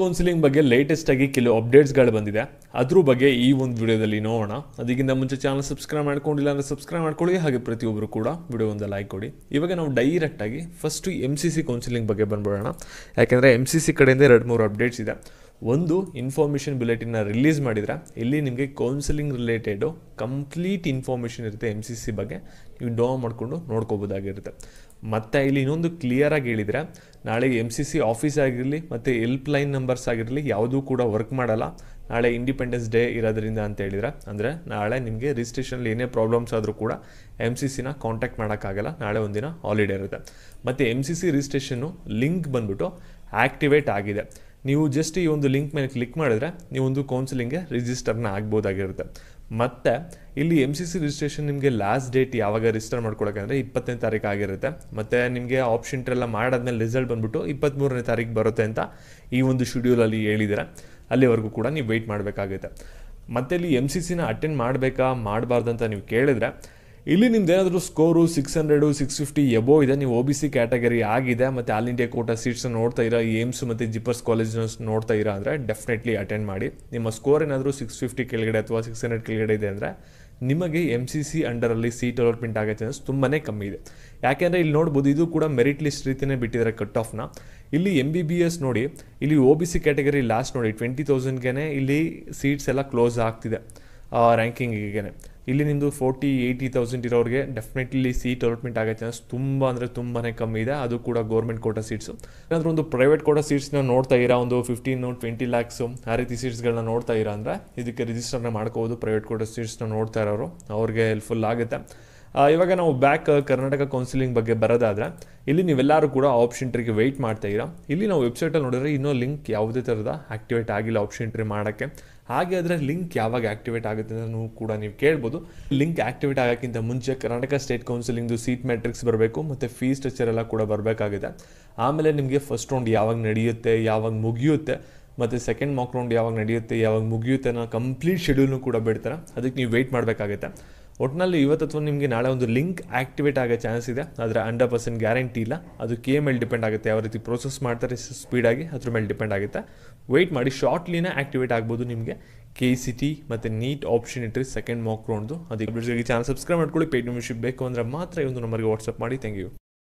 counselling ಬಗ್ಗೆ latest ಆಗಿ ಕೆಲವು ಅಪ್ಡೇಟ್ಸ್ಗಳು ಬಂದಿದೆ ಅದ್ರ ಬಗ್ಗೆ ಈ ಒಂದು ವಿಡಿಯೋದಲ್ಲಿ ನೋಡೋಣ ಅದಕ್ಕಿಂತ ಮುಂಚೆ ಚಾನಲ್ ಸಬ್ಸ್ಕ್ರೈಬ್ ಮಾಡ್ಕೊಂಡಿಲ್ಲ ಅಂದರೆ ಸಬ್ಸ್ಕ್ರೈಬ್ ಮಾಡ್ಕೊಳ್ಳಿ ಹಾಗೆ ಪ್ರತಿಯೊಬ್ಬರು ಕೂಡ ವಿಡಿಯೋ ಒಂದು ಲೈಕ್ ಕೊಡಿ ಇವಾಗ ನಾವು ಡೈರೆಕ್ಟಾಗಿ first M C C counselling ಬಗ್ಗೆ ಬಂದ್ಬಿಡೋಣ ಯಾಕೆಂದರೆ ಎಮ್ ಸಿ ಸಿ ಕಡೆಯಿಂದ ಎರಡು ಮೂರು ಅಪ್ಡೇಟ್ಸ್ ಇದೆ ಒಂದು ಇನ್ಫಾರ್ಮೇಷನ್ ಬುಲೆಟಿನ ರಿಲೀಸ್ ಮಾಡಿದರೆ ಇಲ್ಲಿ ನಿಮಗೆ ಕೌನ್ಸಿಲಿಂಗ್ ರಿಲೇಟೆಡು ಕಂಪ್ಲೀಟ್ ಇನ್ಫಾರ್ಮೇಷನ್ ಇರುತ್ತೆ ಎಮ್ ಸಿ ಸಿ ಬಗ್ಗೆ ನೀವು ಡೋ ಮಾಡಿಕೊಂಡು ನೋಡ್ಕೋಬೋದಾಗಿರುತ್ತೆ ಮತ್ತು ಇಲ್ಲಿ ಇನ್ನೊಂದು ಕ್ಲಿಯರಾಗಿ ಹೇಳಿದರೆ ನಾಳೆ ಎಮ್ ಸಿ ಸಿ ಆಫೀಸ್ ಆಗಿರಲಿ ಮತ್ತು ಎಲ್ಪ್ ಲೈನ್ ನಂಬರ್ಸ್ ಆಗಿರಲಿ ಯಾವುದೂ ಕೂಡ ವರ್ಕ್ ಮಾಡಲ್ಲ ನಾಳೆ ಇಂಡಿಪೆಂಡೆನ್ಸ್ ಡೇ ಇರೋದ್ರಿಂದ ಅಂತ ಹೇಳಿದ್ರೆ ಅಂದರೆ ನಾಳೆ ನಿಮಗೆ ರಿಜಿಸ್ಟ್ರೇಷನಲ್ಲಿ ಏನೇ ಪ್ರಾಬ್ಲಮ್ಸ್ ಆದರೂ ಕೂಡ ಎಮ್ ಸಿ ಸಿನ ಕಾಂಟ್ಯಾಕ್ಟ್ ಮಾಡೋಕ್ಕಾಗಲ್ಲ ನಾಳೆ ಒಂದಿನ ಹಾಲಿಡೇ ಇರುತ್ತೆ ಮತ್ತು ಎಮ್ ಸಿ ಸಿ ರಿಜಿಸ್ಟ್ರೇಷನ್ನು ಲಿಂಕ್ ಬಂದ್ಬಿಟ್ಟು ಆ್ಯಕ್ಟಿವೇಟ್ ಆಗಿದೆ ನೀವು ಜಸ್ಟ್ ಈ ಒಂದು ಲಿಂಕ್ ಮೇಲೆ ಕ್ಲಿಕ್ ಮಾಡಿದರೆ ಒಂದು ಕೌನ್ಸಿಲಿಂಗ್ಗೆ ರಿಜಿಸ್ಟರ್ನ ಆಗ್ಬೋದಾಗಿರುತ್ತೆ ಮತ್ತು ಇಲ್ಲಿ ಎಮ್ ಸಿ ಸಿ ರಿಜಿಸ್ಟ್ರೇಷನ್ ನಿಮಗೆ ಲಾಸ್ಟ್ ಡೇಟ್ ಯಾವಾಗ ರಿಜಿಸ್ಟರ್ ಅಂದರೆ ಇಪ್ಪತ್ತನೇ ತಾರೀಕು ಆಗಿರುತ್ತೆ ಮತ್ತು ನಿಮಗೆ ಆಪ್ಷನ್ ಟ್ರೆಲ್ಲ ಮಾಡಾದ್ಮೇಲೆ ರಿಸಲ್ಟ್ ಬಂದುಬಿಟ್ಟು ಇಪ್ಪತ್ತ್ಮೂರನೇ ತಾರೀಕು ಬರುತ್ತೆ ಅಂತ ಈ ಒಂದು ಶೆಡ್ಯೂಲಲ್ಲಿ ಹೇಳಿದರೆ ಅಲ್ಲಿವರೆಗೂ ಕೂಡ ನೀವು ವೆಯ್ಟ್ ಮಾಡಬೇಕಾಗುತ್ತೆ ಮತ್ತೆ ಇಲ್ಲಿ ಎಮ್ ಸಿ ಸಿನ ಅಟೆಂಡ್ ಮಾಡಬೇಕಾ ಅಂತ ನೀವು ಕೇಳಿದರೆ ಇಲ್ಲಿ ನಿಮ್ದು ಏನಾದರೂ score six hundred six fifty above ಇದೆ ನೀವು ಒ ಬಿ ಸಿ ಕ್ಯಾಟಗರಿ ಆಗಿದೆ ಮತ್ತು ಆಲ್ ಇಂಡಿಯಾ ಕೋಟಾ ಸೀಟ್ಸ್ ನೋಡ್ತಾ ಇರೋ ಏಮ್ಸ್ ಮತ್ತು ಜಿಪರ್ಸ್ ಕಾಲೇಜ್ನ ನೋಡ್ತಾ ಇರೋ ಅಂದರೆ ಡೆಫಿನೆಟ್ಲಿ ಅಟೆಂಡ್ ಮಾಡಿ ನಿಮ್ಮ ಸ್ಕೋರ್ ಏನಾದರೂ ಸಿಕ್ಸ್ ಫಿಫ್ಟಿ ಕೆಳಗಡೆ ಅಥವಾ ಸಿಕ್ಸ್ ಹಂಡ್ರೆಡ್ ಕೆಳಗಡೆ ಇದೆ ಅಂದರೆ ನಿಮಗೆ ಎಮ್ ಸಿ ಸಿ ಅಂಡರಲ್ಲಿ ಸೀಟ್ ಅಲಾಟ್ಮೆಂಟ್ ಆಗೋ ಚಾನ್ಸ್ ತುಂಬಾ ಕಮ್ಮಿ ಇದೆ ಯಾಕೆಂದರೆ ಇಲ್ಲಿ ನೋಡ್ಬೋದು ಇದು ಕೂಡ ಮೆರಿಟ್ ಲಿಸ್ಟ್ ರೀತಿಯೇ ಬಿಟ್ಟಿದ್ದಾರೆ ಕಟ್ ಆಫ್ನ ಇಲ್ಲಿ ಎಮ್ ಬಿ ಬಿ ಎಸ್ ನೋಡಿ ಇಲ್ಲಿ O B C category last ನೋಡಿ ಟ್ವೆಂಟಿ ತೌಸಂಡ್ಗೆ ಇಲ್ಲಿ ಸೀಟ್ಸ್ ಎಲ್ಲ ಕ್ಲೋಸ್ ಆಗ್ತಿದೆ ರ್ಯಾಂಕಿಂಗಿಗೆ ಇಲ್ಲಿ ನಿಮ್ಮದು ಫೋರ್ಟಿ ಏಯ್ಟಿ ತೌಸಂಡ್ ಇರೋರಿಗೆ ಡೆಫಿನೆಟ್ಲಿ ಸೀಟ್ ಅಲಾಟ್ಮೆಂಟ್ ಆಗೋ ಚಾನ್ಸ್ ತುಂಬ ಅಂದರೆ ತುಂಬಾ ಕಮ್ಮಿ ಇದೆ ಅದು ಕೂಡ ಗೌರ್ಮೆಂಟ್ ಕೋಟ ಸೀಟ್ಸು ಏನಾದರೂ ಒಂದು ಪ್ರೈವೇಟ್ ಕೋಟ ಸೀಟ್ಸ್ನ ನೋಡ್ತಾ ಇರೋ ಒಂದು ಫಿಫ್ಟೀನು ಟ್ವೆಂಟಿ ಲ್ಯಾಕ್ಸು ಆ ರೀತಿ ಸೀಟ್ಸ್ಗಳನ್ನ ನೋಡ್ತಾ ಇರೋ ಅಂದರೆ ಇದಕ್ಕೆ ರಿಜಿಸ್ಟರ್ನ ಮಾಡ್ಕೋಬೋದು ಪ್ರೈವೇಟ್ ಕೋಟಾ ಸೀಟ್ಸ್ನ ನೋಡ್ತಾ ಇರೋರು ಅವ್ರಿಗೆ ಹೆಲ್ಪ್ಫುಲ್ ಆಗುತ್ತೆ ಇವಾಗ ನಾವು ಬ್ಯಾಕ್ ಕರ್ನಾಟಕ ಕೌನ್ಸಿಲಿಂಗ್ ಬಗ್ಗೆ ಬರೋದಾದರೆ ಇಲ್ಲಿ ನೀವೆಲ್ಲರೂ ಕೂಡ ಆಪ್ಷನ್ ಟ್ರಿಗೆ ವೆಯ್ಟ್ ಮಾಡ್ತಾ ಇದ್ದೀರಾ ಇಲ್ಲಿ ನಾವು ವೆಬ್ಸೈಟಲ್ಲಿ ನೋಡಿದ್ರೆ ಇನ್ನೂ ಲಿಂಕ್ ಯಾವುದೇ ಥರದ ಆಕ್ಟಿವೇಟ್ ಆಗಿಲ್ಲ ಆಪ್ಷನ್ ಟ್ರಿ ಮಾಡೋಕ್ಕೆ ಹಾಗೆ ಅದರ ಲಿಂಕ್ ಯಾವಾಗ ಆ್ಯಕ್ಟಿವೇಟ್ ಆಗುತ್ತೆ ಅನ್ನೂ ಕೂಡ ನೀವು ಕೇಳ್ಬೋದು ಲಿಂಕ್ ಆಕ್ಟಿವೇಟ್ ಆಗೋಕ್ಕಿಂತ ಮುಂಚೆ ಕರ್ನಾಟಕ ಸ್ಟೇಟ್ ಕೌನ್ಸಿಲಿಂಗ್ದು ಸೀಟ್ ಮ್ಯಾಟ್ರಿಕ್ಸ್ ಬರಬೇಕು ಮತ್ತು ಫೀ ಸ್ಟ್ರಕ್ಚರ್ ಎಲ್ಲ ಕೂಡ ಬರಬೇಕಾಗಿದೆ ಆಮೇಲೆ ನಿಮಗೆ ಫಸ್ಟ್ ರೌಂಡ್ ಯಾವಾಗ ನಡೆಯುತ್ತೆ ಯಾವಾಗ ಮುಗಿಯುತ್ತೆ ಮತ್ತು ಸೆಕೆಂಡ್ ಮಾಕ್ ರೌಂಡ್ ಯಾವಾಗ ನಡೆಯುತ್ತೆ ಯಾವಾಗ ಮುಗಿಯುತ್ತೆ ಅನ್ನೋ ಕಂಪ್ಲೀಟ್ ಶೆಡ್ಯೂಲ್ನು ಕೂಡ ಬಿಡ್ತಾರೆ ಅದಕ್ಕೆ ನೀವು ವೆಯ್ಟ್ ಮಾಡಬೇಕಾಗುತ್ತೆ ಒಟ್ಟಿನಲ್ಲಿ ಇವತ್ತು ಅಥವಾ ನಿಮಗೆ ನಾಳೆ ಒಂದು ಲಿಂಕ್ ಆಕ್ಟಿವೇಟ್ ಆಗೋ ಚಾನ್ಸ್ ಇದೆ ಆದರೆ ಹಂಡ್ರೆಡ್ ಪರ್ಸೆಂಟ್ ಗ್ಯಾರಂಟಿ ಇಲ್ಲ ಅದು ಕೆ ಮೇಲೆ ಡಿಪೆಂಡ್ ಆಗುತ್ತೆ ಯಾವ ರೀತಿ ಪ್ರೋಸೆಸ್ ಮಾಡ್ತಾರೆ ಸ್ಪೀಡಾಗಿ ಅದ್ರ ಮೇಲೆ ಡಿಪೆಂಡ್ ಆಗುತ್ತೆ ವೆಯ್ಟ್ ಮಾಡಿ ಶಾರ್ಟ್ಲಿನೇ ಆಕ್ಟಿವೇಟ್ ಆಗ್ಬೋದು ನಿಮಗೆ ಕೆ ಸಿ ಟಿ ಮತ್ತು ನೀಟ್ ಆಪ್ಷನ್ ಇಟ್ಟರೆ ಸೆಕೆಂಡ್ ಮಾಕ್ ರೌಂಡ್ದು ಅದಕ್ಕೆ ಚಾನಲ್ ಸಬ್ಸ್ಕ್ರೈಬ್ ಮಾಡ್ಕೊಳ್ಳಿ ಪೇಟ್ ಶಿಪ್ ಬೇಕು ಅಂದರೆ ಮಾತ್ರ ಈ ಒಂದು ನಂಬರ್ಗೆ ವಾಟ್ಸಪ್ ಮಾಡಿ ಥ್ಯಾಂಕ್ ಯು